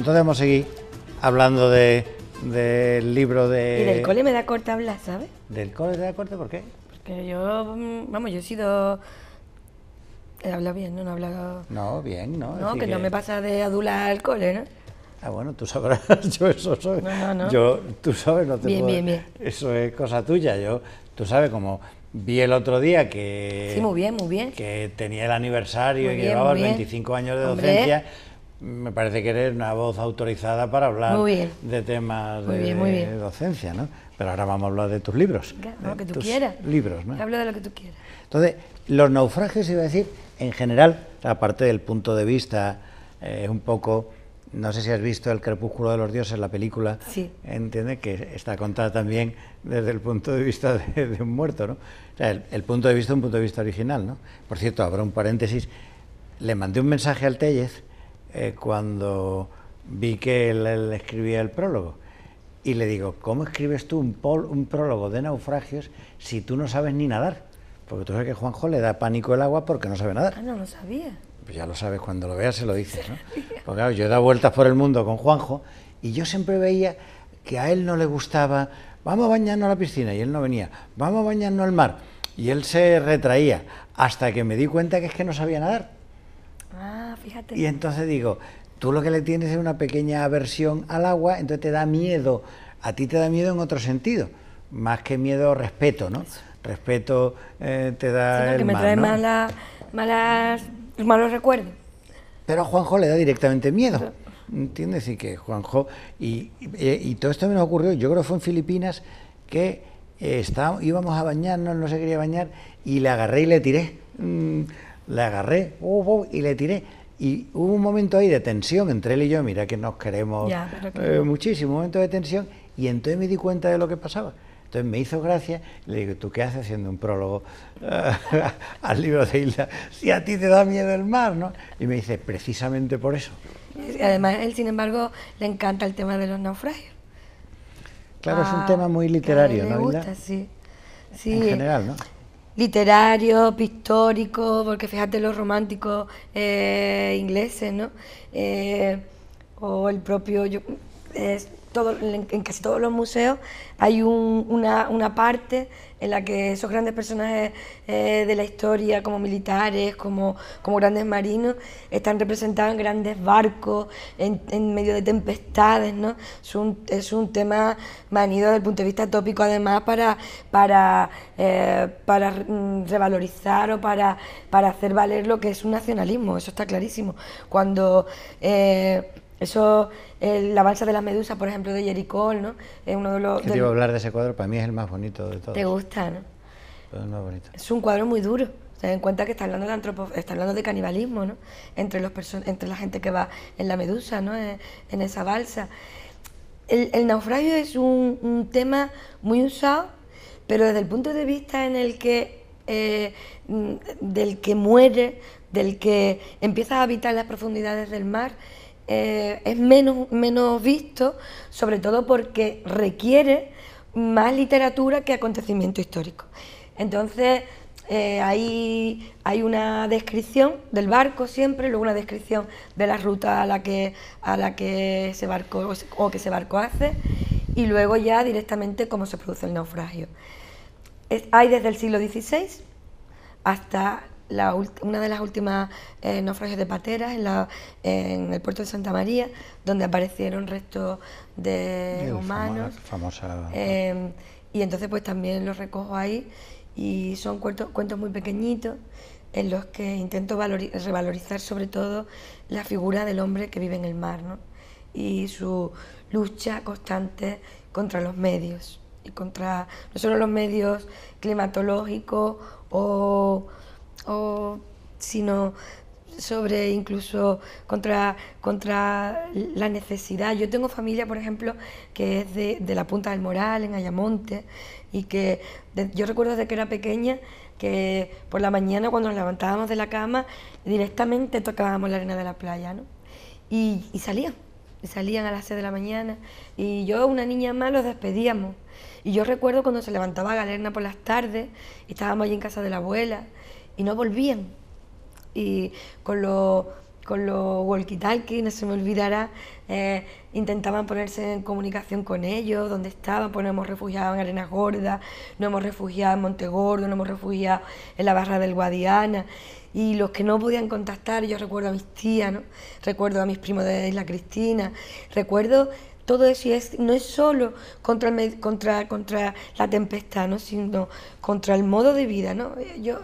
entonces vamos a seguir hablando del libro de... Y del cole me da corta hablar, ¿sabes? ¿Del cole te da corte por qué? Porque yo, mm, vamos, yo he sido... He hablado bien, no, no he hablado... No, bien, ¿no? No, que, no me pasa de adular al cole, ¿no? Ah, bueno, tú sabrás, yo eso soy. No, no, no. Yo, tú sabes, no te puedo... Bien, bien, bien. Eso es cosa tuya, yo... Tú sabes, como vi el otro día que... Sí, muy bien, muy bien. Que tenía el aniversario y que llevaba 25 años de docencia me parece que eres una voz autorizada para hablar de temas de, docencia, ¿no? Pero ahora vamos a hablar de tus libros. lo que tú quieras. Libros, de lo que tú quieras. Entonces, los naufragios, iba a decir, en general, aparte del punto de vista, eh, un poco, no sé si has visto El crepúsculo de los dioses, la película, sí. entiende que está contada también desde el punto de vista de, un muerto, ¿no? el, punto de vista, un punto de vista original, ¿no? Por cierto, habrá un paréntesis. Le mandé un mensaje al Tellez eh, cuando vi que él, escribía el prólogo. Y le digo, ¿cómo escribes tú un, prólogo de naufragios si tú no sabes ni nadar? Porque tú sabes que Juanjo le da pánico el agua porque no sabe nadar. Ah, no lo sabía. Pues ya lo sabes, cuando lo veas se lo dices, ¿no? Porque yo he dado vueltas por el mundo con Juanjo y yo siempre veía que a él no le gustaba, vamos a bañarnos a la piscina, y él no venía, vamos a bañarnos al mar, y él se retraía, hasta que me di cuenta que es que no sabía nadar. Ah. Ah, y entonces digo, tú lo que le tienes es una pequeña aversión al agua, entonces te da miedo, a ti te da miedo en otro sentido, más que miedo, respeto, ¿no? Respeto eh, te da... que me trae malas, malos recuerdos. Pero a Juanjo le da directamente miedo. ¿Entiendes? Y que Juanjo. Y, todo esto me ocurrió, yo creo que fue en Filipinas, que eh, íbamos a bañarnos, no se quería bañar, y le agarré y le tiré. Mm, le agarré, uh, uh, y le tiré y hubo un momento ahí de tensión entre él y yo, mira que nos queremos eh, muchísimo, un momento de tensión, y entonces me di cuenta de lo que pasaba. Entonces me hizo gracia, le digo, ¿tú qué haces haciendo un prólogo eh, al libro de Isla Si a ti te da miedo el mar, ¿no? Y me dice, precisamente por eso. Además, él, sin embargo, le encanta el tema de los naufragios. Claro, es un ah, tema muy literario, ¿no? Gusta, sí. sí. En general, ¿no? ...literario, pictórico... porque fíjate los románticos eh, ingleses, ¿no? Eh, o el propio, yo, en, casi todos los museos hay una, parte en la que esos grandes personajes eh, de la historia, como militares, como, como grandes marinos, están representados en grandes barcos, en, medio de tempestades, ¿no? Es un, tema manido desde el punto de vista tópico, además, para, para, eh, para mm, revalorizar o para, para hacer valer lo que es un nacionalismo, eso está clarísimo. Cuando... Eh, eso, eh, la balsa de la medusa, por ejemplo, de Jerry ¿no? Es uno de los... Te iba a hablar de ese cuadro, para mí es el más bonito de todos. Te gusta, ¿no? es bonito. Es un cuadro muy duro. Ten en cuenta que está hablando de antropo, está hablando de canibalismo, ¿no? Entre los entre la gente que va en la medusa, ¿no? Eh, en, esa balsa. El, naufragio es un, tema muy usado, pero desde el punto de vista en el que eh, mm, del que muere, del que empieza a habitar las profundidades del mar, eh, es menos, menos visto, sobre todo porque requiere más literatura que acontecimiento histórico. Entonces, eh, hay, una descripción del barco siempre, luego una descripción de la ruta a la que, a la que ese barco o, que ese barco hace, y luego ya directamente cómo se produce el naufragio. hay desde el siglo XVI hasta una de las últimas eh, naufragios de pateras en, el puerto de Santa María, donde aparecieron restos de humanos. Em, y entonces pues también los recojo ahí y son cuentos, muy pequeñitos en los que intento revalorizar sobre todo la figura del hombre que vive en el mar ¿no? y su lucha constante contra los medios y contra no solo los medios climatológicos o o sino sobre incluso contra, contra la necesidad. Yo tengo familia, por ejemplo, que es de, la Punta del Moral, en Ayamonte, y que yo recuerdo desde que era pequeña que por la mañana cuando nos levantábamos de la cama directamente tocábamos la arena de la playa, ¿no? Y, salían, y salían a las 6 de la mañana, y yo, una niña más, los despedíamos. Y yo recuerdo cuando se levantaba Galerna por las tardes, estábamos allí en casa de la abuela, y no volvían. Y con los con los walkie-talkie, no se me olvidará, eh, intentaban ponerse en comunicación con ellos, dónde estaban, pues nos hemos refugiado en Arenas Gordas, nos hemos refugiado en Montegordo, nos hemos refugiado en la Barra del Guadiana, y los que no podían contactar, yo recuerdo a mis tías, ¿no? recuerdo a mis primos de Isla Cristina, recuerdo todo eso y es, no es solo contra, el, contra, contra la tempestad, ¿no? sino contra el modo de vida. ¿no? Yo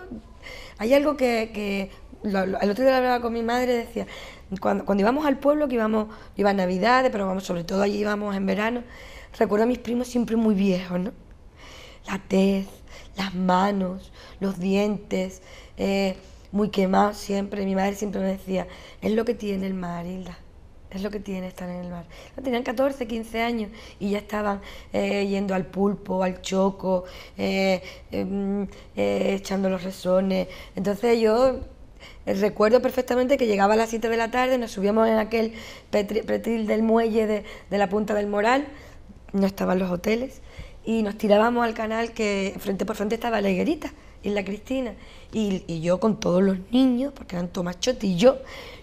hay algo que, el otro día hablaba con mi madre, decía, cuando, íbamos al pueblo, que íbamos, iba a Navidades, pero vamos, sobre todo allí íbamos en verano, recuerdo a mis primos siempre muy viejos, ¿no? La tez, las manos, los dientes, eh, muy quemados siempre. Mi madre siempre me decía, es lo que tiene el mar, es lo que tiene estar en el bar. Tenían 14, 15 años y ya estaban eh, yendo al pulpo, al choco, eh, em, eh, echando los resones. Entonces yo recuerdo perfectamente que llegaba a las 7 de la tarde, nos subíamos en aquel pretil del muelle de, de la Punta del Moral, no estaban los hoteles, y nos tirábamos al canal que frente por frente estaba la higuerita, la Cristina, y, yo con todos los niños, porque eran tomachotti y yo,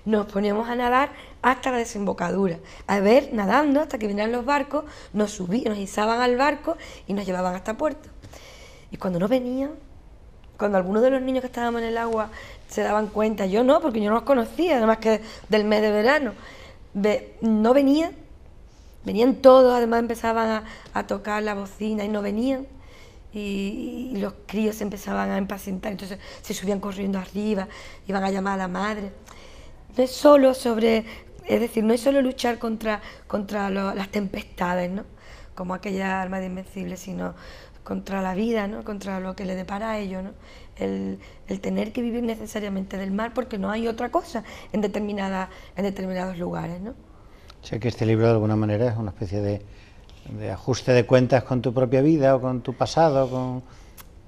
nos poníamos a nadar hasta la desembocadura. A ver, nadando hasta que vinieran los barcos, nos subían, nos izaban al barco y nos llevaban hasta puerto. Y cuando no venían, cuando algunos de los niños que estábamos en el agua se daban cuenta, yo no, porque yo no los conocía, ...además que del mes de verano, no venían, venían todos, además empezaban a, tocar la bocina y no venían. Y, los críos empezaban a impacientar, entonces se subían corriendo arriba, iban a llamar a la madre. No es solo sobre es decir, no es solo luchar contra, contra las tempestades, ¿no? como aquella arma de invencible, sino contra la vida, ¿no? contra lo que le depara a ello... ¿no? el, tener que vivir necesariamente del mar porque no hay otra cosa en, en determinados lugares. Sé que este libro de alguna manera es una especie de, ajuste de cuentas con tu propia vida o con tu pasado, con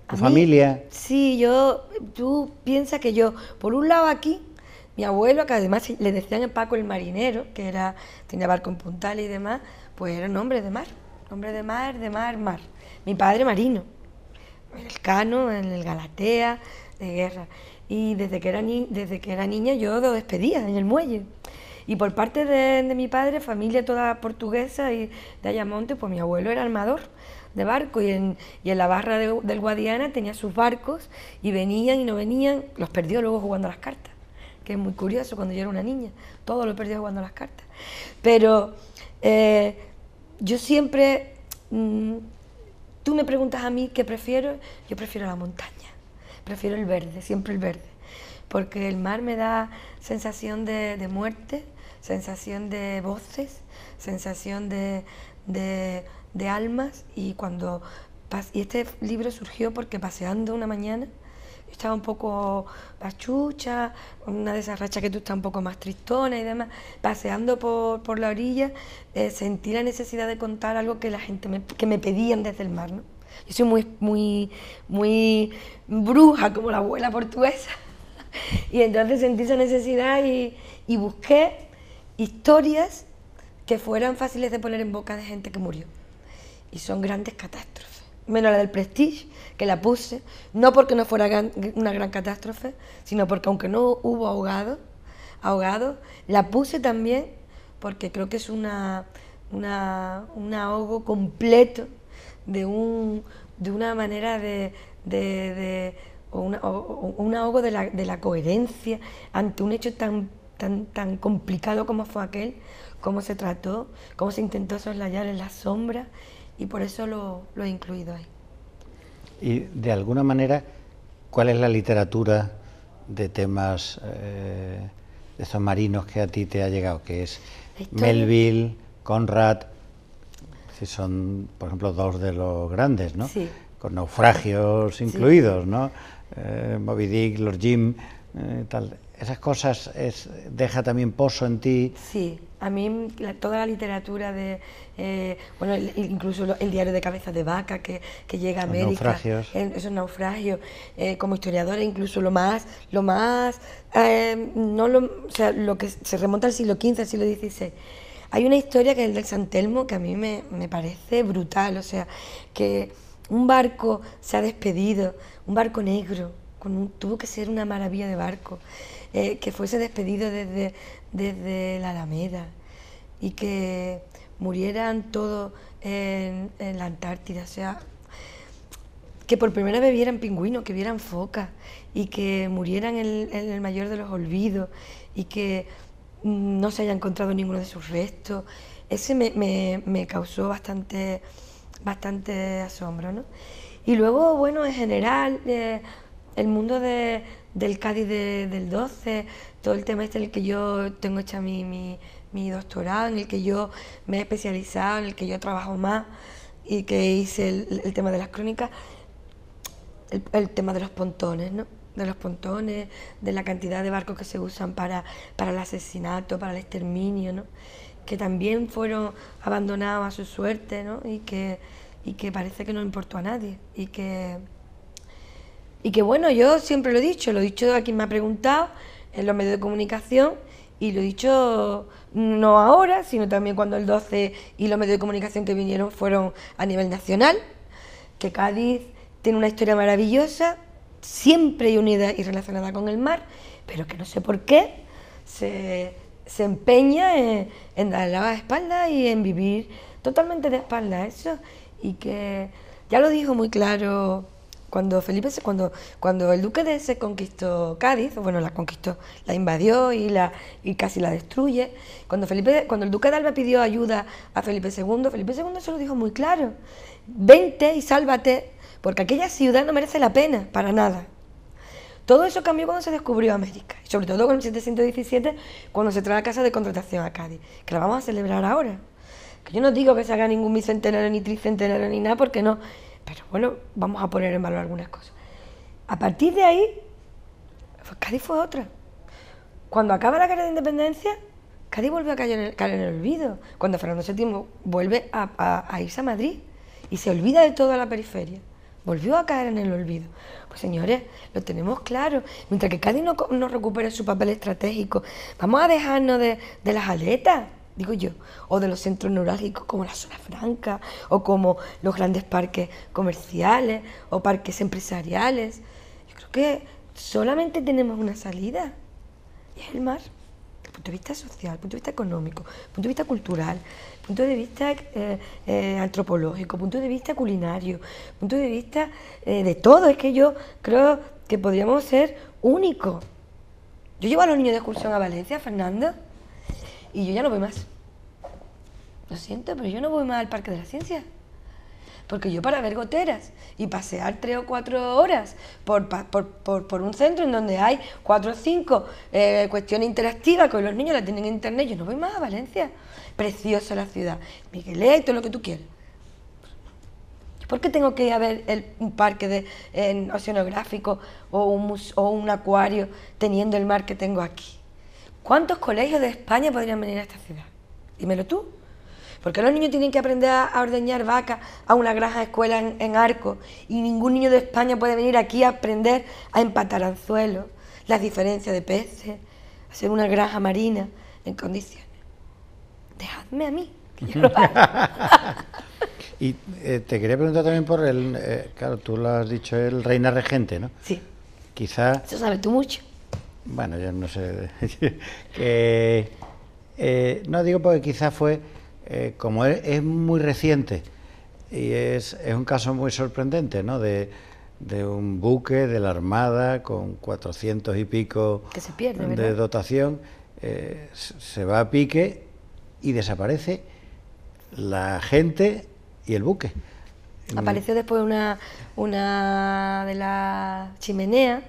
tu familia. sí, yo, tú piensas que yo, por un lado aquí, mi abuelo, que además le decían el Paco el marinero, que era, tenía barco en puntal y demás, pues era un hombre de mar, hombre de mar, de mar, mar. Mi padre marino, en el Cano, en el Galatea, de guerra. Y desde que era, desde que era niña yo lo despedía en el muelle. Y por parte de, mi padre, familia toda portuguesa y de Ayamonte, pues mi abuelo era armador de barco y en, la barra del Guadiana tenía sus barcos y venían y no venían, los perdió luego jugando a las cartas que es muy curioso cuando yo era una niña. Todo lo he perdido jugando las cartas. Pero eh, yo siempre, mm, tú me preguntas a mí qué prefiero, yo prefiero la montaña, prefiero el verde, siempre el verde, porque el mar me da sensación de, muerte, sensación de voces, sensación de, de almas y cuando... Y este libro surgió porque paseando una mañana estaba un poco bachucha, una de esas rachas que tú estás un poco más tristona y demás, paseando por, la orilla, eh, sentí la necesidad de contar algo que la gente me, que me pedían desde el mar, ¿no? Yo soy muy, muy, muy bruja, como la abuela portuguesa. Y entonces sentí esa necesidad y, y busqué historias que fueran fáciles de poner en boca de gente que murió. Y son grandes catástrofes menos la del Prestige, que la puse, no porque no fuera una gran catástrofe, sino porque aunque no hubo ahogado ahogado, la puse también porque creo que es una, un ahogo completo de, un, de una manera de, un ahogo de la, coherencia ante un hecho tan, tan, tan complicado como fue aquel, cómo se trató, cómo se intentó soslayar en la sombra y por eso lo, lo he incluido ahí. Y de alguna manera, ¿cuál es la literatura de temas eh, de esos marinos que a ti te ha llegado? Que es Melville, Conrad, si son, por ejemplo, dos de los grandes, ¿no? Sí. Con naufragios incluidos, ¿no? Eh, Moby Dick, Lord Jim, eh, tal. Esas cosas deja también pozo en ti. Sí. A mí toda la literatura de, eh, bueno, incluso el diario de cabeza de vaca que, llega a América, esos naufragios, eh, como historiadora incluso lo más, lo más, eh, no lo, o sea, lo que se remonta al siglo XV, al siglo XVI. Hay una historia que es el del San Telmo que a mí me, parece brutal, o sea, que un barco se ha despedido, un barco negro, tuvo que ser una maravilla de barco, que fuese despedido desde, desde la Alameda y que murieran todos en, la Antártida, o sea, que por primera vez vieran pingüinos, que vieran focas y que murieran en, el mayor de los olvidos y que mm, no se haya encontrado ninguno de sus restos. Ese me, causó bastante, bastante asombro. ¿no? Y luego, bueno, en general, eh, el mundo de, del Cádiz del 12, todo el tema este en el que yo tengo hecha mi, mi, mi, doctorado, en el que yo me he especializado, en el que yo trabajo más y que hice el, tema de las crónicas, el, tema de los pontones, ¿no? De los pontones, de la cantidad de barcos que se usan para, para el asesinato, para el exterminio, ¿no? Que también fueron abandonados a su suerte, ¿no? Y que, y que parece que no importó a nadie y que y que bueno, yo siempre lo he dicho, lo he dicho a quien me ha preguntado en los medios de comunicación y lo he dicho no ahora, sino también cuando el 12 y los medios de comunicación que vinieron fueron a nivel nacional, que Cádiz tiene una historia maravillosa, siempre unida y relacionada con el mar, pero que no sé por qué se, se empeña en, en dar la espalda y en vivir totalmente de espalda eso, y que ya lo dijo muy claro cuando Felipe, cuando, cuando el duque de ese conquistó Cádiz, bueno, la conquistó, la invadió y, la, y casi la destruye, cuando, Felipe, cuando el duque de Alba pidió ayuda a Felipe II, Felipe II se lo dijo muy claro, vente y sálvate, porque aquella ciudad no merece la pena, para nada. Todo eso cambió cuando se descubrió América, y sobre todo con el 717, cuando se trae la casa de contratación a Cádiz, que la vamos a celebrar ahora. Que yo no digo que se haga ningún bicentenario, ni tricentenario, ni nada, porque no, pero bueno, vamos a poner en valor algunas cosas. A partir de ahí, pues Cádiz fue otra. Cuando acaba la guerra de independencia, Cádiz volvió a caer en el, olvido. Cuando Fernando VII vuelve a, irse a Madrid y se olvida de toda la periferia volvió a caer en el olvido. Pues señores, lo tenemos claro. Mientras que Cádiz no, recupere su papel estratégico, vamos a dejarnos de, de las aletas digo yo, o de los centros neurálgicos como la zona franca, o como los grandes parques comerciales, o parques empresariales. Yo creo que solamente tenemos una salida, y es el mar. Desde el punto de vista social, punto de vista económico, el punto de vista cultural, punto de vista eh, eh, antropológico, punto de vista culinario, punto de vista eh, de todo. Es que yo creo que podríamos ser únicos. Yo llevo a los niños de excursión a Valencia, Fernando, y yo ya no voy más. Lo siento, pero yo no voy más al Parque de la Ciencia. Porque yo para ver goteras y pasear tres o cuatro horas por, por, un centro en donde hay cuatro o cinco eh, cuestiones interactivas con los niños, la tienen en internet, yo no voy más a Valencia. Preciosa la ciudad, Miguel y todo lo que tú quieras. ¿Por qué tengo que ir a ver un parque de, oceanográfico o un, o un acuario teniendo el mar que tengo aquí? ¿Cuántos colegios de España podrían venir a esta ciudad? Dímelo tú. Porque los niños tienen que aprender a ordeñar vacas a una granja escuela en, arco y ningún niño de España puede venir aquí a aprender a empatar anzuelos, las diferencias de peces, hacer una granja marina en condiciones. Dejadme a mí. Que yo y eh, te quería preguntar también por el, eh, claro, tú lo has dicho, el reina regente, ¿no? Sí. Quizá... Eso sabes tú mucho bueno, yo no sé, eh, no digo porque quizás fue, eh, como es, muy reciente y es, es, un caso muy sorprendente, ¿no? De, un buque de la Armada con 400 y pico de dotación, eh, se va a pique y desaparece la gente y el buque. Apareció después una, una de las chimenea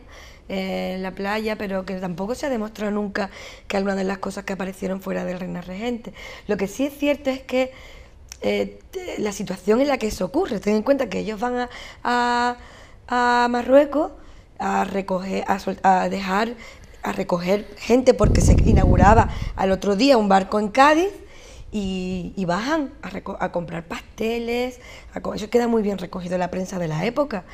en la playa, pero que tampoco se ha demostrado nunca que alguna de las cosas que aparecieron fuera del Reina Regente. Lo que sí es cierto es que eh, la situación en la que eso ocurre, ten en cuenta que ellos van a, a, Marruecos a recoger, a, dejar, a recoger gente porque se inauguraba al otro día un barco en Cádiz y, bajan a, comprar pasteles, eso queda muy bien recogido en la prensa de la época,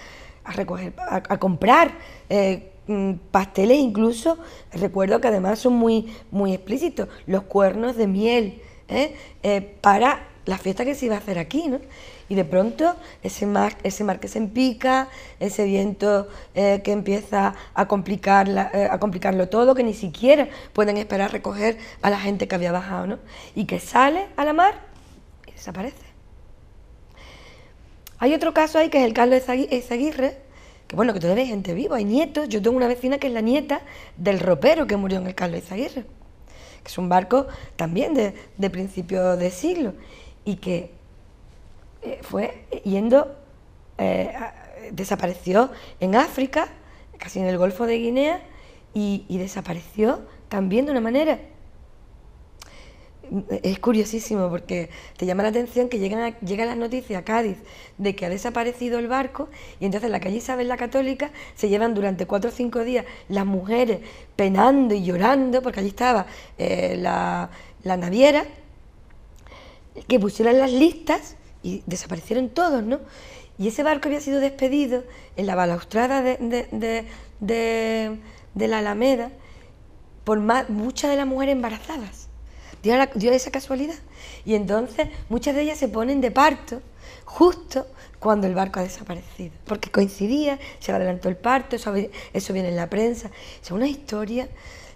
a, recoger, a, comprar eh, Mm, pasteles incluso, recuerdo que además son muy, muy explícitos, los cuernos de miel, ¿eh? Eh, para la fiesta que se iba a hacer aquí, Y de pronto ese mar, ese mar que se empica, ese viento eh, que empieza a, complicar a complicarlo todo, que ni siquiera pueden esperar recoger a la gente que había bajado, ¿no? Y que sale a la mar y desaparece. Hay otro caso ahí que es el Carlos Ezaguirre, bueno, que todavía hay gente viva, hay nietos. Yo tengo una vecina que es la nieta del ropero que murió en el Carlos Izaguirre, que es un barco también de, de principio de siglo, y que eh, fue yendo, eh, desapareció en África, casi en el Golfo de Guinea, y desapareció también de una manera es curiosísimo porque te llama la atención que llegan a, llega las noticias a Cádiz de que ha desaparecido el barco y entonces en la calle Isabel la Católica se llevan durante cuatro o cinco días las mujeres penando y llorando porque allí estaba eh, la, naviera que pusieron las listas y desaparecieron todos, ¿no? Y ese barco había sido despedido en la balaustrada de, la Alameda por muchas de las mujeres embarazadas dio, esa casualidad. Y entonces muchas de ellas se ponen de parto justo cuando el barco ha desaparecido, porque coincidía, se adelantó el parto, eso, viene en la prensa. Son una historia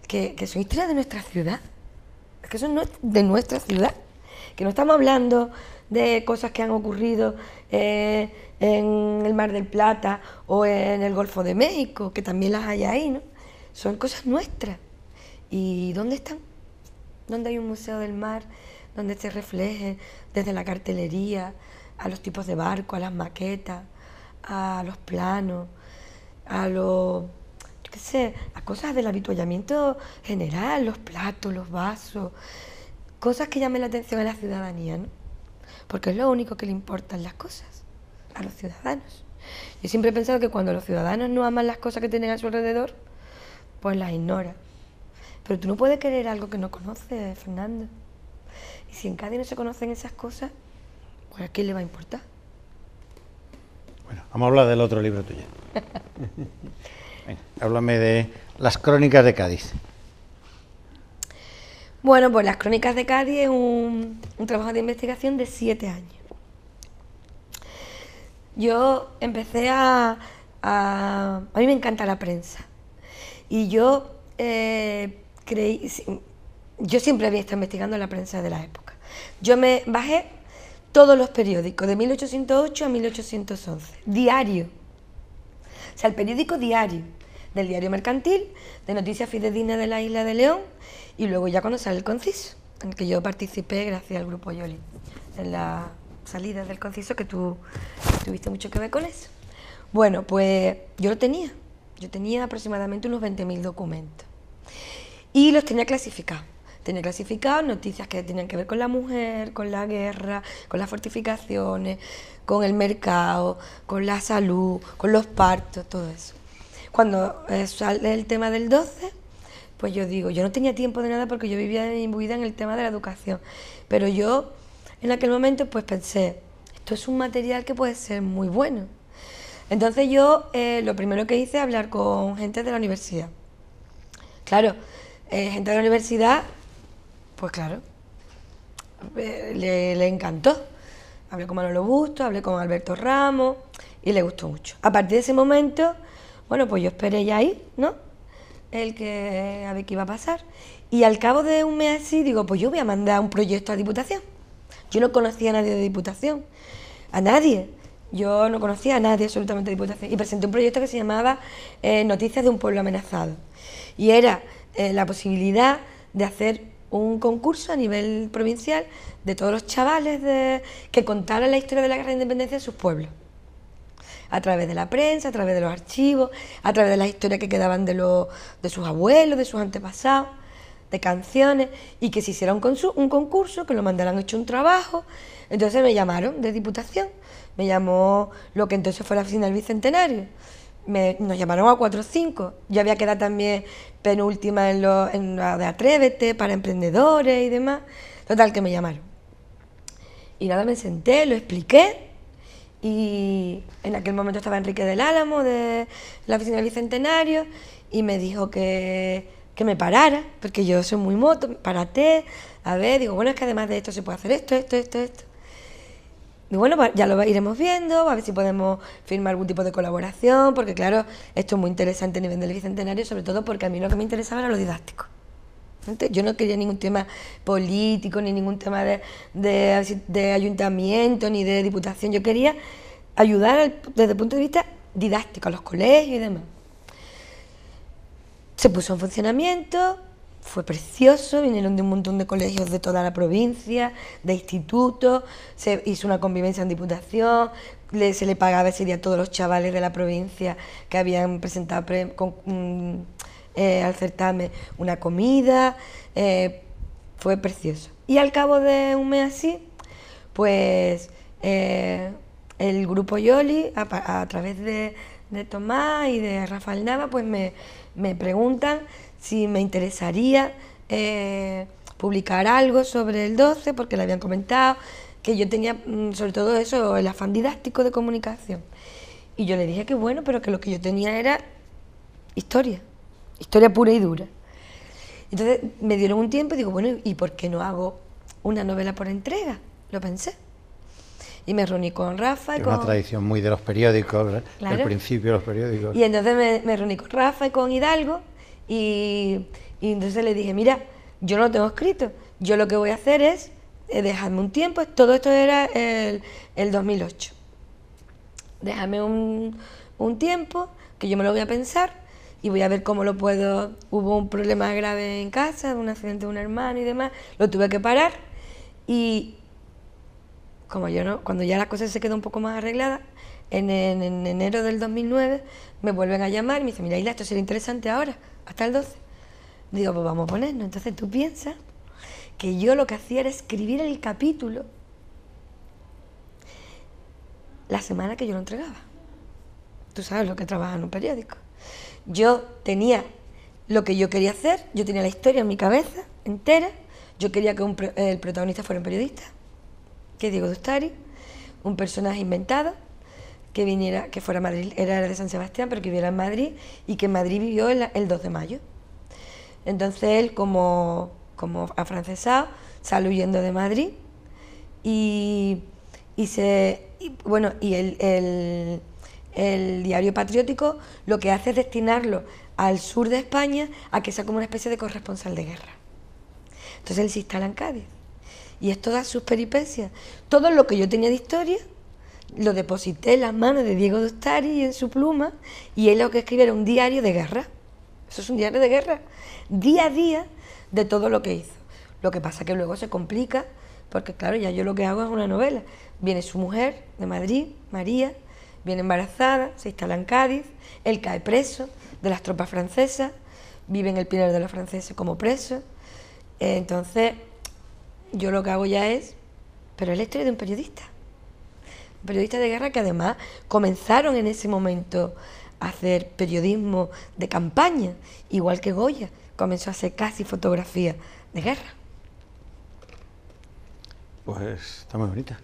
que, son historias de nuestra ciudad, que son de nuestra ciudad, que no estamos hablando de cosas que han ocurrido eh, en el Mar del Plata o en el Golfo de México, que también las hay ahí, ¿no? Son cosas nuestras. ¿Y dónde están? donde hay un museo del mar, donde se refleje desde la cartelería, a los tipos de barco, a las maquetas, a los planos, a los, qué sé, a cosas del habituallamiento general, los platos, los vasos, cosas que llamen la atención a la ciudadanía, ¿no? Porque es lo único que le importan las cosas, a los ciudadanos. Yo siempre he pensado que cuando los ciudadanos no aman las cosas que tienen a su alrededor, pues las ignoran. Pero tú no puedes querer algo que no conoces, Fernando. Y si en Cádiz no se conocen esas cosas, pues a quién le va a importar. Bueno, vamos a hablar del otro libro tuyo. háblame de las crónicas de Cádiz. Bueno, pues las crónicas de Cádiz es un, trabajo de investigación de siete años. Yo empecé a, a... mí me encanta la prensa. Y yo eh, creí, yo siempre había estado investigando la prensa de la época. Yo me bajé todos los periódicos, de 1808 a 1811, diario. O sea, el periódico diario, del diario mercantil, de Noticias fidedignas de la Isla de León, y luego ya cuando sale el conciso, en el que yo participé gracias al grupo Yoli, en la salida del conciso, que tú tuviste mucho que ver con eso. Bueno, pues yo lo tenía. Yo tenía aproximadamente unos 20.000 documentos y los tenía clasificados. Tenía clasificados noticias que tenían que ver con la mujer, con la guerra, con las fortificaciones, con el mercado, con la salud, con los partos, todo eso. Cuando eh, sale el tema del 12, pues yo digo, yo no tenía tiempo de nada porque yo vivía imbuida en el tema de la educación. Pero yo en aquel momento pues pensé, esto es un material que puede ser muy bueno. Entonces yo eh, lo primero que hice es hablar con gente de la universidad. Claro, eh, gente de la universidad, pues claro, eh, le, encantó. Hablé con Manolo Busto, hablé con Alberto Ramos y le gustó mucho. A partir de ese momento, bueno, pues yo esperé ya ahí, ¿no? El que a ver qué iba a pasar. Y al cabo de un mes así, digo, pues yo voy a mandar un proyecto a Diputación. Yo no conocía a nadie de Diputación, a nadie. Yo no conocía a nadie absolutamente de Diputación. Y presenté un proyecto que se llamaba eh, Noticias de un pueblo amenazado. Y era eh, la posibilidad de hacer un concurso a nivel provincial de todos los chavales que contaran la historia de la guerra de independencia de sus pueblos. A través de la prensa, a través de los archivos, a través de las historias que quedaban de, de sus abuelos, de sus antepasados, de canciones, y que se hiciera un, un concurso, que lo mandaran hecho un trabajo. Entonces me llamaron de diputación, me llamó lo que entonces fue la oficina del Bicentenario me, nos llamaron a 4 o 5. Yo había quedado también penúltima en, lo, en la de Atrévete para emprendedores y demás. Total, que me llamaron. Y nada, me senté, lo expliqué. Y en aquel momento estaba Enrique del Álamo de la oficina del Bicentenario y me dijo que, me parara, porque yo soy muy moto, te a ver, digo, bueno, es que además de esto se puede hacer esto, esto, esto, esto. Y bueno, pues ya lo iremos viendo, a ver si podemos firmar algún tipo de colaboración, porque claro, esto es muy interesante a nivel del bicentenario, sobre todo porque a mí lo que me interesaba era lo didáctico. yo no quería ningún tema político, ni ningún tema de, ayuntamiento, ni de diputación. Yo quería ayudar desde el punto de vista didáctico a los colegios y demás. Se puso en funcionamiento, fue precioso, vinieron de un montón de colegios de toda la provincia, de institutos, se hizo una convivencia en diputación, le, se le pagaba ese día a todos los chavales de la provincia que habían presentado mm, eh, al certamen una comida, eh, fue precioso. Y al cabo de un mes así, pues eh, el grupo Yoli, a, través de, Tomás y de Rafael Nava, pues me, me preguntan si me interesaría eh, publicar algo sobre el 12, porque le habían comentado que yo tenía mm, sobre todo eso, el afán didáctico de comunicación. Y yo le dije que bueno, pero que lo que yo tenía era historia, historia pura y dura. Entonces me dieron un tiempo y digo, bueno, ¿y por qué no hago una novela por entrega? Lo pensé. Y me reuní con Rafa y con... Una tradición muy de los periódicos, claro. principio de los periódicos. Y entonces me reuní con Rafa y con Hidalgo, y, entonces le dije, mira, yo no lo tengo escrito, yo lo que voy a hacer es eh, dejarme un tiempo, todo esto era el, el 2008, déjame un, tiempo que yo me lo voy a pensar y voy a ver cómo lo puedo. Hubo un problema grave en casa, un accidente de un hermano y demás, lo tuve que parar y como yo no, cuando ya las cosas se quedó un poco más arregladas, en, en, en enero del 2009 me vuelven a llamar y me dicen, mira, esto sería interesante ahora hasta el 12. Digo, pues vamos a ponernos. Entonces tú piensas que yo lo que hacía era escribir el capítulo la semana que yo lo entregaba. Tú sabes lo que trabaja en un periódico. Yo tenía lo que yo quería hacer, yo tenía la historia en mi cabeza entera, yo quería que el protagonista fuera un periodista, que Diego Dustari, un personaje inventado, que viniera, que fuera a Madrid, era de San Sebastián, pero que viviera en Madrid y que en Madrid vivió el, 2 de mayo. Entonces él, como, como afrancesado, sale huyendo de Madrid y, y se. bueno, y el, el, diario patriótico lo que hace es destinarlo al sur de España a que sea como una especie de corresponsal de guerra. Entonces él se instala en Cádiz. Y es todas sus peripecias. Todo lo que yo tenía de historia lo deposité en las manos de Diego Dostari en su pluma y él lo que escribe era un diario de guerra. Eso es un diario de guerra, día a día de todo lo que hizo. Lo que pasa que luego se complica porque claro, ya yo lo que hago es una novela. Viene su mujer de Madrid, María, viene embarazada, se instala en Cádiz, él cae preso de las tropas francesas, vive en el Pilar de los franceses como preso. Entonces, yo lo que hago ya es, pero es la historia de un periodista periodistas de guerra que además comenzaron en ese momento a hacer periodismo de campaña, igual que Goya comenzó a hacer casi fotografía de guerra. Pues está muy bonita.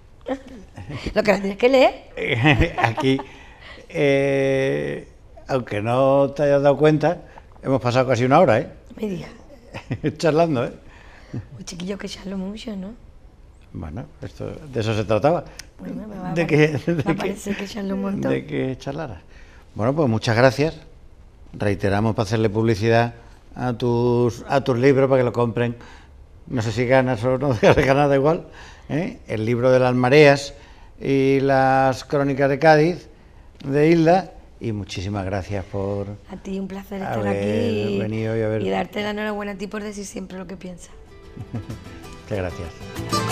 Lo que tienes que leer. Aquí, eh, aunque no te hayas dado cuenta, hemos pasado casi una hora, ¿eh? Me Charlando, ¿eh? Un chiquillo, que charlo mucho, ¿no? Bueno, de eso se trataba de que, que, charlara. Bueno, pues muchas gracias. Reiteramos para hacerle publicidad a tus, a tus libros para que lo compren. No sé si ganas o no ganas, da igual. ¿eh? El libro de las mareas y las crónicas de Cádiz, de Isla. Y muchísimas gracias por. A ti, un placer estar aquí y, y darte la enhorabuena a ti por decir siempre lo que piensas. Muchas gracias.